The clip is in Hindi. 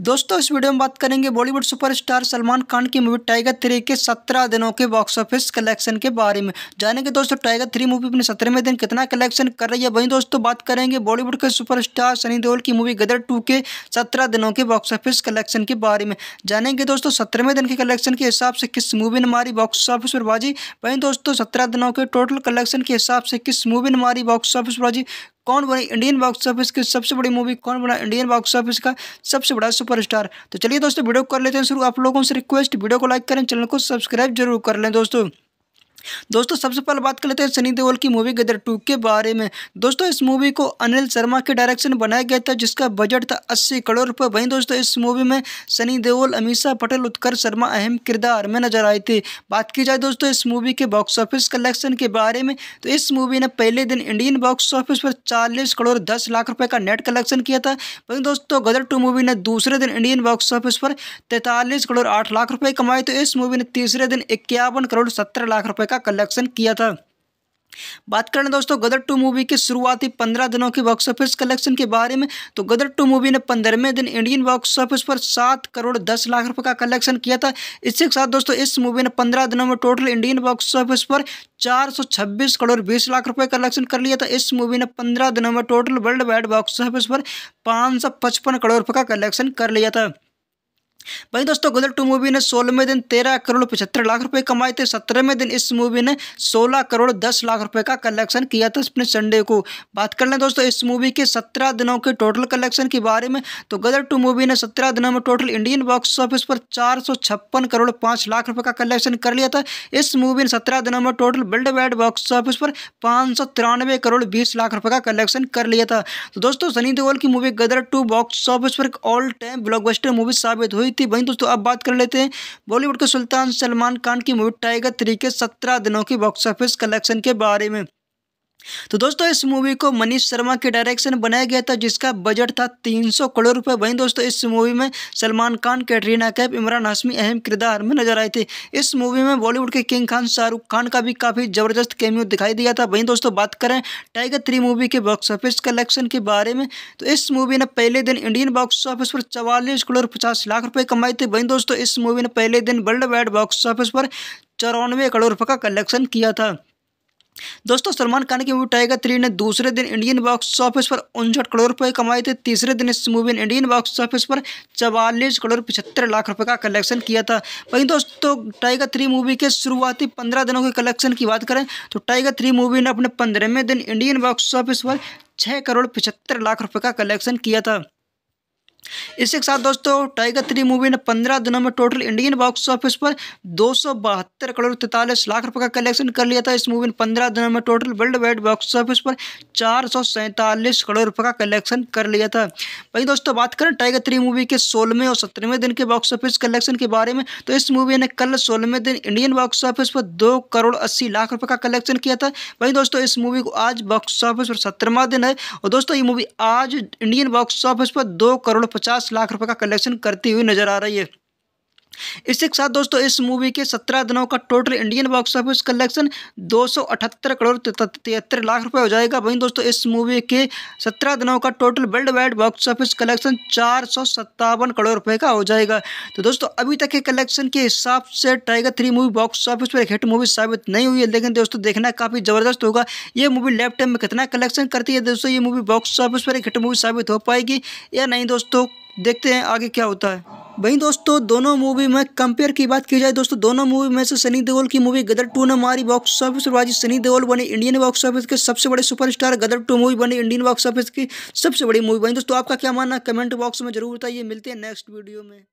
दोस्तों इस वीडियो में बात करेंगे बॉलीवुड सुपरस्टार सलमान खान की मूवी टाइगर थ्री के सत्रह दिनों के बॉक्स ऑफिस कलेक्शन के बारे में जानेंगे दोस्तों टाइगर थ्री मूवी अपने सत्रहवें दिन कितना कलेक्शन कर रही है वहीं दोस्तों बात करेंगे बॉलीवुड के सुपरस्टार सनी देओल की मूवी गदर टू के सत्रह दिनों के बॉक्स ऑफिस कलेक्शन के बारे में जानेंगे दोस्तों सत्रहवें दिन के कलेक्शन के हिसाब से किस मूवी ने मारी बॉक्स ऑफिस पर बाजी वहीं दोस्तों सत्रह दिनों के टोटल कलेक्शन के हिसाब से किस मूवी ने मारी बॉक्स ऑफिस पर बाजी कौन बने इंडियन बॉक्स ऑफिस की सबसे बड़ी मूवी कौन बना इंडियन बॉक्स ऑफिस का सबसे बड़ा सुपरस्टार तो चलिए दोस्तों वीडियो कर लेते हैं शुरू आप लोगों से रिक्वेस्ट वीडियो को लाइक करें चैनल को सब्सक्राइब जरूर कर लें दोस्तों दोस्तों सबसे पहले बात कर लेते हैं सनी देओल की मूवी गदर टू के बारे में दोस्तों इस मूवी को अनिल शर्मा के डायरेक्शन बनाया गया था जिसका बजट था अस्सी करोड़ रुपये वहीं दोस्तों इस मूवी में सनी देओल अमीषा पटेल उत्कर्ष शर्मा अहम किरदार में नजर आए थे बात की जाए दोस्तों इस मूवी के बॉक्स ऑफिस कलेक्शन के बारे में तो इस मूवी ने पहले दिन इंडियन बॉक्स ऑफिस पर चालीस करोड़ दस लाख रुपये का नेट कलेक्शन किया था वहीं दोस्तों गदर टू मूवी ने दूसरे दिन इंडियन बॉक्स ऑफिस पर तैंतालीस करोड़ आठ लाख रुपये कमाए तो इस मूवी ने तीसरे दिन इक्यावन करोड़ सत्तर लाख रुपये का कलेक्शन किया था बात करें दोस्तों गदर टू मूवी के शुरुआती पंद्रह दिनों के बॉक्स ऑफिस कलेक्शन के बारे में तो गदर टू मूवी ने पंद्रहवें दिन इंडियन बॉक्स ऑफिस पर सात करोड़ दस लाख रुपए का कलेक्शन किया था इसी के साथ दोस्तों इस मूवी ने पंद्रह दिनों में टोटल इंडियन बॉक्स ऑफिस पर चार सौ छब्बीस करोड़ बीस लाख रुपए कलेक्शन कर लिया था इस मूवी ने पंद्रह दिनों में total world wide box office पर पाँच सौ पचपन करोड़ रुपये का कलेक्शन कर लिया था वहीं दोस्तों गदर टू मूवी ने सोलहवें दिन तेरह करोड़ पचहत्तर लाख रुपए कमाए थे सत्रहवें दिन इस मूवी ने सोलह करोड़ दस लाख रुपए का कलेक्शन किया था अपने संडे को बात कर लें दोस्तों इस मूवी के सत्रह दिनों के टोटल कलेक्शन के बारे में तो गदर टू मूवी ने सत्रह दिनों में टोटल इंडियन बॉक्स ऑफिस पर चार सौ छप्पन करोड़ पाँच लाख रुपये का कलेक्शन कर लिया था इस मूवी ने सत्रह दिनों में total world wide box office पर पाँच सौ तिरानवे करोड़ बीस लाख रुपये का कलेक्शन कर लिया था तो दोस्तों सनी देओल की movie Gadar two box office पर एक ऑल टाइम ब्लॉकबस्टर मूवी साबित हुई हुई थी वहीं दोस्तों अब बात कर लेते हैं बॉलीवुड के सुल्तान सलमान खान की मूवी टाइगर थ्री के सत्रह दिनों की बॉक्स ऑफिस कलेक्शन के बारे में तो दोस्तों इस मूवी को मनीष शर्मा के डायरेक्शन बनाया गया था जिसका बजट था 300 करोड़ रुपए वहीं दोस्तों इस मूवी में सलमान खान कैटरीना कैफ इमरान हाशमी अहम किरदार में नजर आए थे इस मूवी में बॉलीवुड के किंग खान शाहरुख खान का भी काफ़ी ज़बरदस्त कैमियो दिखाई दिया था वहीं दोस्तों बात करें टाइगर थ्री मूवी के बॉक्स ऑफिस कलेक्शन के बारे में तो इस मूवी ने पहले दिन इंडियन बॉक्स ऑफिस पर चवालीस करोड़ पचास लाख रुपये कमाए थे वहीं दोस्तों इस मूवी ने पहले दिन वर्ल्ड वाइड बॉक्स ऑफिस पर चौरानवे करोड़ रुपये का कलेक्शन किया था दोस्तों सलमान खान की मूवी टाइगर थ्री ने दूसरे दिन इंडियन बॉक्स ऑफिस पर उनसठ करोड़ रुपए कमाए थे तीसरे दिन इस मूवी ने इंडियन बॉक्स ऑफिस पर चवालीस करोड़ पचहत्तर लाख रुपए का कलेक्शन किया था वहीं दोस्तों टाइगर थ्री मूवी के शुरुआती पंद्रह दिनों के कलेक्शन की बात करें तो टाइगर थ्री मूवी ने अपने पंद्रहवें दिन इंडियन बॉक्स ऑफिस पर छः करोड़ पचहत्तर लाख रुपये का कलेक्शन किया था इसी के साथ दोस्तों टाइगर थ्री मूवी ने पंद्रह दिनों में टोटल इंडियन बॉक्स ऑफिस पर दो करोड़ तैंतालीस लाख रुपये का कलेक्शन कर लिया था इस मूवी ने पंद्रह दिनों में total world wide box office पर चार करोड़ रुपये का कलेक्शन कर लिया था वही दोस्तों बात करें टाइगर थ्री मूवी के सोलहवें और सत्रहवें दिन के बॉक्स ऑफिस कलेक्शन के बारे में तो इस मूवी ने कल सोलहवें दिन इंडियन बॉक्स ऑफिस पर दो करोड़ अस्सी लाख रुपये का कलेक्शन किया था वहीं दोस्तों इस मूवी को आज बॉक्स ऑफिस पर सत्रहवा दिन है और दोस्तों ये मूवी आज इंडियन बॉक्स ऑफिस पर दो करोड़ पचास पचास लाख रुपए का कलेक्शन करती हुई नजर आ रही है इसी के साथ दोस्तों इस मूवी के सत्रह दिनों का total Indian box office collection दो करोड़ तिहत्तर लाख रुपए हो जाएगा वहीं दोस्तों इस मूवी के सत्रह दिनों का total world wide box office collection चार करोड़ रुपए का हो जाएगा तो दोस्तों अभी तक के कलेक्शन के हिसाब से Tiger three movie box office पर हिट मूवी साबित नहीं हुई है लेकिन दोस्तों देखना काफ़ी ज़बरदस्त होगा ये मूवी लेफ्ट टाइम में कितना कलेक्शन करती है दोस्तों ये मूवी बॉक्स ऑफिस पर हिट मूवी साबित हो पाएगी या नहीं दोस्तों देखते हैं आगे क्या होता है वहीं दोस्तों दोनों मूवी में कंपेयर की बात की जाए दोस्तों दोनों मूवी में से सनी देओल की मूवी गदर टू ने मारी बॉक्स ऑफिस और बाजी सनी देओल बने इंडियन बॉक्स ऑफिस के सबसे बड़े सुपरस्टार गदर टू मूवी बने इंडियन बॉक्स ऑफिस की सबसे बड़ी मूवी बनी दोस्तों आपका क्या मानना कमेंट बॉक्स में जरूर बताइए मिलते हैं नेक्स्ट वीडियो में